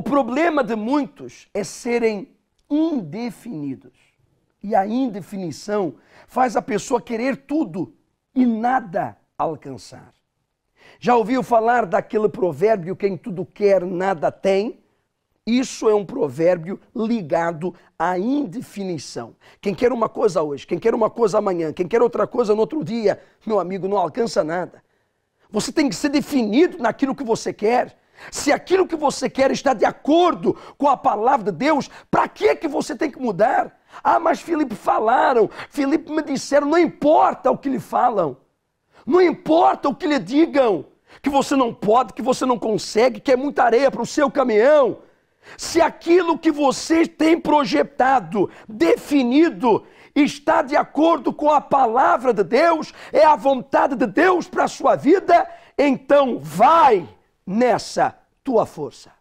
O problema de muitos é serem indefinidos. E a indefinição faz a pessoa querer tudo e nada alcançar. Já ouviu falar daquele provérbio: quem tudo quer, nada tem? Isso é um provérbio ligado à indefinição. Quem quer uma coisa hoje, quem quer uma coisa amanhã, quem quer outra coisa no outro dia, meu amigo, não alcança nada. Você tem que ser definido naquilo que você quer. Se aquilo que você quer está de acordo com a palavra de Deus, para que é que você tem que mudar? Ah, mas Felipe falaram, Felipe me disseram, não importa o que lhe falam. Não importa o que lhe digam, que você não pode, que você não consegue, que é muita areia para o seu caminhão. Se aquilo que você tem projetado, definido, está de acordo com a palavra de Deus, é a vontade de Deus para a sua vida, então vai nessa tua força.